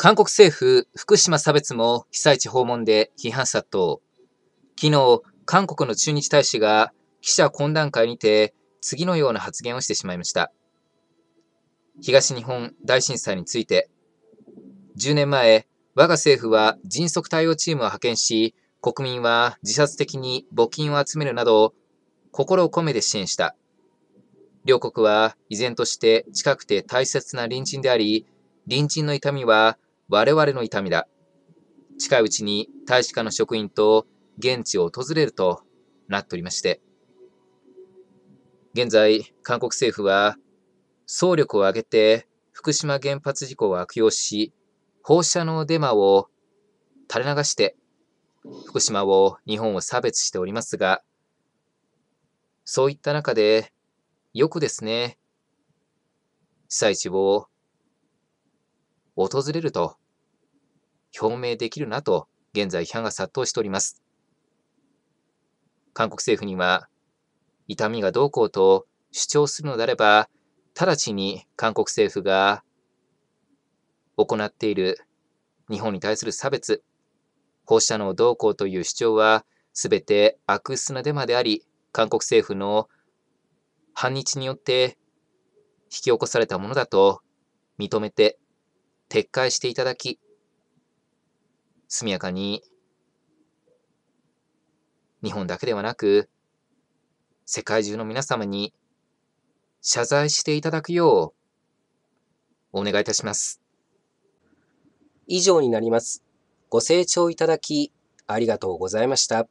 韓国政府、福島差別も被災地訪問で批判殺到。昨日、韓国の駐日大使が記者懇談会にて次のような発言をしてしまいました。東日本大震災について、10年前、我が政府は迅速対応チームを派遣し、国民は自殺的に募金を集めるなど、心を込めて支援した。両国は依然として近くて大切な隣人であり、隣人の痛みは我々の痛みだ。近いうちに大使館の職員と現地を訪れるとなっておりまして、現在、韓国政府は、総力を挙げて福島原発事故を悪用し、放射能デマを垂れ流して、福島を日本を差別しておりますが、そういった中で、よくですね、被災地を訪れると表明できるなと、現在批判が殺到しております。韓国政府には、痛みがどうこうと主張するのであれば、直ちに韓国政府が行っている日本に対する差別、放射能どうこうという主張は、すべて悪質なデマであり、韓国政府の反日によって引き起こされたものだと認めて撤回していただき、速やかに日本だけではなく世界中の皆様に謝罪していただくようお願いいたします。以上になります。ご清聴いただきありがとうございました。